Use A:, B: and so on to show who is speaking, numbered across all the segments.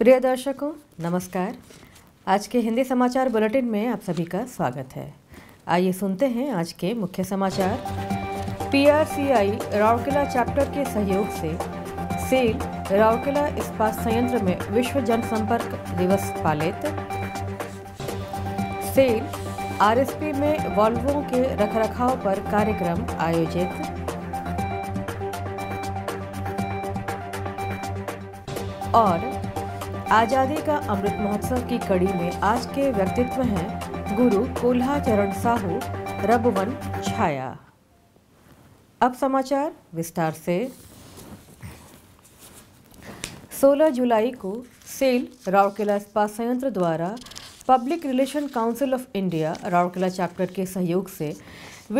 A: प्रिय दर्शकों नमस्कार आज के हिंदी समाचार बुलेटिन में आप सभी का स्वागत है आइए सुनते हैं आज के मुख्य समाचार पीआरसीआई राउरकेला चैप्टर के सहयोग से सेल राउरकेला इस्पात संयंत्र में विश्व जनसंपर्क दिवस पालित सेल आरएसपी में वॉल्वो के रखरखाव पर कार्यक्रम आयोजित और आज़ादी का अमृत महोत्सव की कड़ी में आज के व्यक्तित्व हैं गुरु कोल्हा चरण साहू रबवन छाया अब समाचार विस्तार से 16 जुलाई को सेल राउरकेला इस्पात संयंत्र द्वारा public relation council of India Rourkela chapter के सहयोग से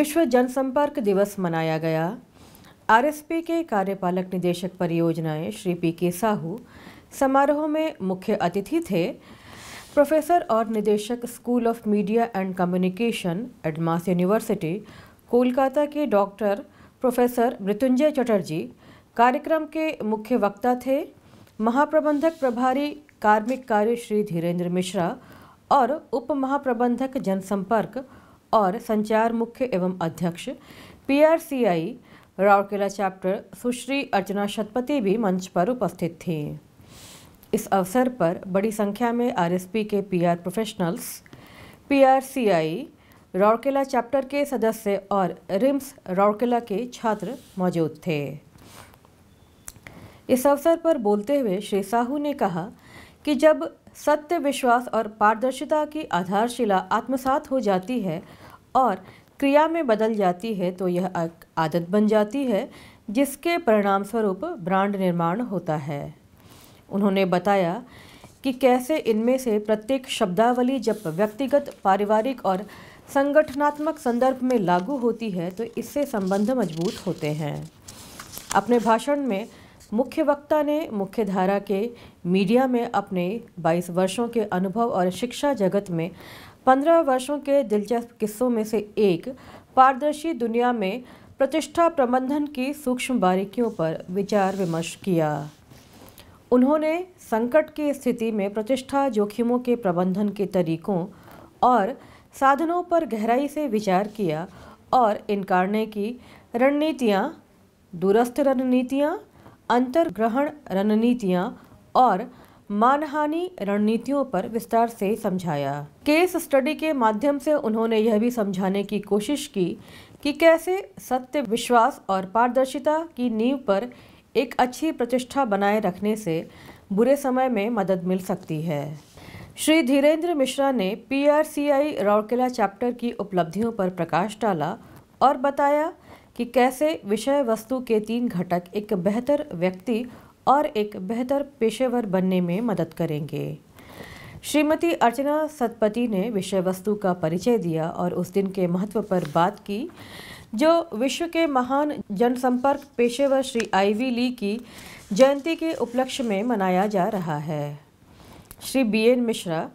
A: विश्व जनसंपर्क दिवस मनाया गया आरएसपी के कार्यपालक निदेशक परियोजनाएं श्री पी के साहू समारोह में मुख्य अतिथि थे प्रोफेसर और निदेशक school of media and communication Adamas university Kolkata के डॉक्टर प्रोफेसर मृत्युंजय चटर्जी कार्यक्रम के मुख्य वक्ता थे महाप्रबंधक प्रभारी कार्मिक कार्य श्री धीरेन्द्र मिश्रा और उप महाप्रबंधक जनसंपर्क और संचार मुख्य एवं अध्यक्ष पीआरसीआई राउरकेला चैप्टर सुश्री अर्चना शतपति भी मंच पर उपस्थित थीं इस अवसर पर बड़ी संख्या में आरएसपी के PR professionals PRCI Rourkela chapter के सदस्य और रिम्स राउरकेला के छात्र मौजूद थे इस अवसर पर बोलते हुए श्री साहू ने कहा कि जब सत्य विश्वास और पारदर्शिता की आधारशिला आत्मसात हो जाती है और क्रिया में बदल जाती है तो यह आदत बन जाती है जिसके परिणाम स्वरूप ब्रांड निर्माण होता है उन्होंने बताया कि कैसे इनमें से प्रत्येक शब्दावली जब व्यक्तिगत पारिवारिक और संगठनात्मक संदर्भ में लागू होती है तो इससे संबंध मजबूत होते हैं अपने भाषण में मुख्य वक्ता ने मुख्य धारा के मीडिया में अपने 22 वर्षों के अनुभव और शिक्षा जगत में पंद्रह वर्षों के दिलचस्प किस्सों में से एक पारदर्शी दुनिया में प्रतिष्ठा प्रबंधन की सूक्ष्म बारीकियों पर विचार विमर्श किया उन्होंने संकट की स्थिति में प्रतिष्ठा जोखिमों के प्रबंधन के तरीकों और साधनों पर गहराई से विचार किया और इनकारने की रणनीतियाँ दूरस्थ रणनीतियाँ अंतर्ग्रहण रणनीतियाँ और मानहानि रणनीतियों पर विस्तार से समझाया केस स्टडी के माध्यम से उन्होंने यह भी समझाने की कोशिश की कि कैसे सत्य विश्वास और पारदर्शिता की नींव पर एक अच्छी प्रतिष्ठा बनाए रखने से बुरे समय में मदद मिल सकती है श्री धीरेन्द्र मिश्रा ने पीआरसीआई राउरकेला चैप्टर की उपलब्धियों पर प्रकाश डाला और बताया कि कैसे विषय वस्तु के तीन घटक एक बेहतर व्यक्ति और एक बेहतर पेशेवर बनने में मदद करेंगे श्रीमती अर्चना सतपति ने विषय वस्तु का परिचय दिया और उस दिन के महत्व पर बात की जो विश्व के महान जनसंपर्क पेशेवर श्री आईवी ली की जयंती के उपलक्ष्य में मनाया जा रहा है श्री बी एन मिश्रा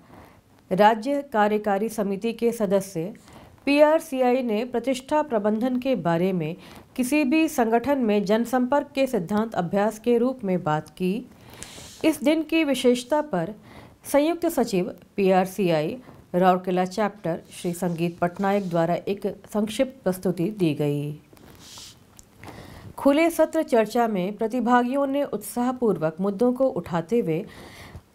A: राज्य कार्यकारी समिति के सदस्य पीआरसीआई ने प्रतिष्ठा प्रबंधन के बारे में किसी भी संगठन में जनसंपर्क के सिद्धांत अभ्यास के रूप में बात की इस दिन की विशेषता पर संयुक्त सचिव पीआरसीआई राउरकेला चैप्टर श्री संगीत पटनायक द्वारा एक संक्षिप्त प्रस्तुति दी गई खुले सत्र चर्चा में प्रतिभागियों ने उत्साहपूर्वक मुद्दों को उठाते हुए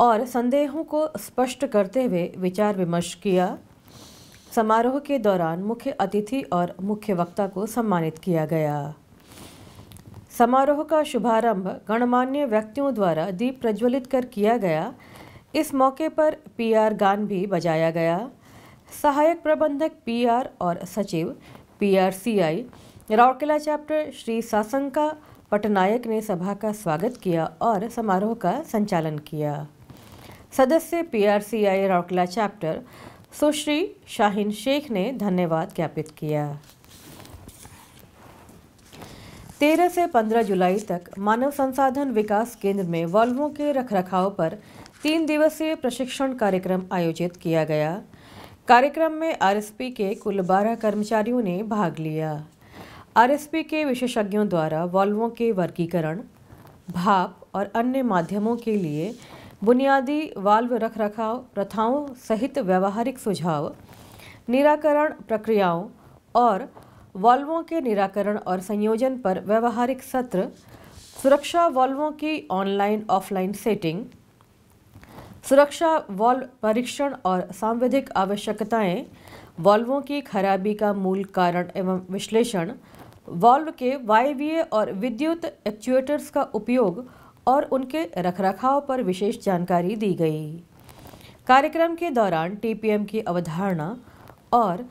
A: और संदेहों को स्पष्ट करते हुए विचार विमर्श किया समारोह के दौरान मुख्य अतिथि और मुख्य वक्ता को सम्मानित किया गया समारोह का शुभारंभ गणमान्य व्यक्तियों द्वारा दीप प्रज्वलित कर किया गया इस मौके पर पीआर गान भी बजाया गया सहायक प्रबंधक पीआर और सचिव पीआरसीआई राउरकेला चैप्टर श्री सासंका पटनायक ने सभा का स्वागत किया और समारोह का संचालन किया सदस्य PRCI R chapter Sushri Shahin Sheikh ने धन्यवाद ज्ञापित किया तेरह से पंद्रह जुलाई तक मानव संसाधन विकास केंद्र में वॉल्वों के रखरखाव पर तीन दिवसीय प्रशिक्षण कार्यक्रम आयोजित किया गया कार्यक्रम में आरएसपी के कुल बारह कर्मचारियों ने भाग लिया आरएसपी के विशेषज्ञों द्वारा वॉल्वों के वर्गीकरण भाप और अन्य माध्यमों के लिए बुनियादी वाल्व रख रखाव प्रथाओं सहित व्यवहारिक सुझाव निराकरण प्रक्रियाओं और वॉल्वों के निराकरण और संयोजन पर व्यवहारिक सत्र सुरक्षा वॉल्वों की ऑनलाइन ऑफलाइन सेटिंग सुरक्षा वॉल्व परीक्षण और सांविधिक आवश्यकताएं वॉल्वों की खराबी का मूल कारण एवं विश्लेषण वॉल्व के वायवीय और विद्युत एक्चुएटर्स का उपयोग और उनके रखरखाव पर विशेष जानकारी दी गई कार्यक्रम के दौरान टीपीएम की अवधारणा और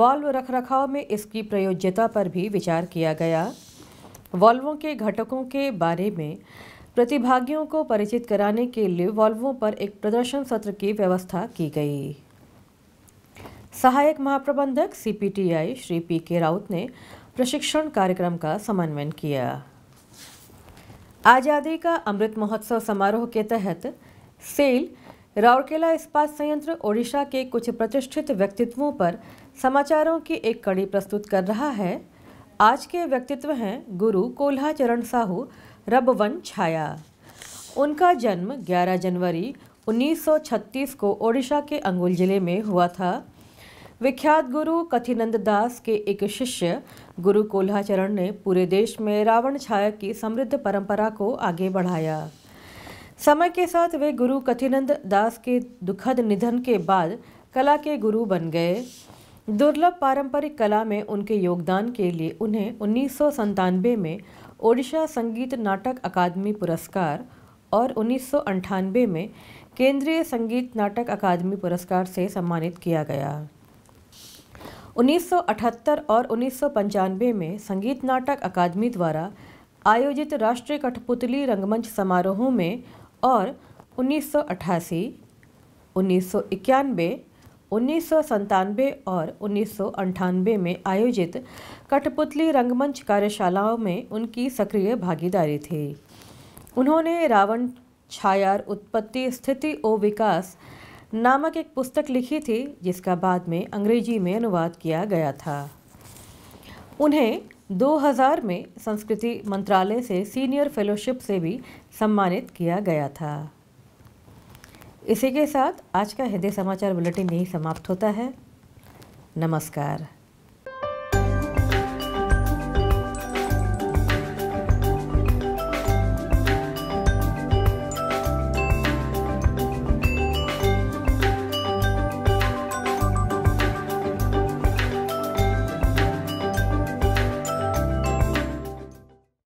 A: वॉल्व रखरखाव में इसकी प्रयोज्यता पर भी विचार किया गया वॉल्वों के घटकों के बारे में प्रतिभागियों को परिचित कराने के लिए वॉल्वों पर एक प्रदर्शन सत्र की व्यवस्था की गई सहायक महाप्रबंधक सीपीटीआई श्री पी के राउत ने प्रशिक्षण कार्यक्रम का समन्वयन किया आज़ादी का अमृत महोत्सव समारोह के तहत सेल राउरकेला इस्पात संयंत्र ओडिशा के कुछ प्रतिष्ठित व्यक्तित्वों पर समाचारों की एक कड़ी प्रस्तुत कर रहा है आज के व्यक्तित्व हैं गुरु कोल्हा चरण साहू रबवन छाया उनका जन्म 11 जनवरी 1936 को ओडिशा के अंगुल जिले में हुआ था विख्यात गुरु कथिनंद दास के एक शिष्य गुरु कोल्हाचरण ने पूरे देश में रावण छाया की समृद्ध परंपरा को आगे बढ़ाया समय के साथ वे गुरु कथिनंद दास के दुखद निधन के बाद कला के गुरु बन गए दुर्लभ पारंपरिक कला में उनके योगदान के लिए उन्हें उन्नीस में ओडिशा संगीत नाटक अकादमी पुरस्कार और उन्नीस में केंद्रीय संगीत नाटक अकादमी पुरस्कार से सम्मानित किया गया 1978 और उन्नीस में संगीत नाटक अकादमी द्वारा आयोजित राष्ट्रीय कठपुतली रंगमंच समारोहों में और उन्नीस सौ अट्ठासी उन्नीस सौ इक्यानवे उन्नीस सौ और उन्नीस सौ में आयोजित कठपुतली रंगमंच कार्यशालाओं में उनकी सक्रिय भागीदारी थी उन्होंने रावण छायार उत्पत्ति स्थिति और विकास नामक एक पुस्तक लिखी थी जिसका बाद में अंग्रेजी में अनुवाद किया गया था उन्हें 2000 में संस्कृति मंत्रालय से सीनियर फेलोशिप से भी सम्मानित किया गया था इसी के साथ आज का हृदय समाचार बुलेटिन यही समाप्त होता है नमस्कार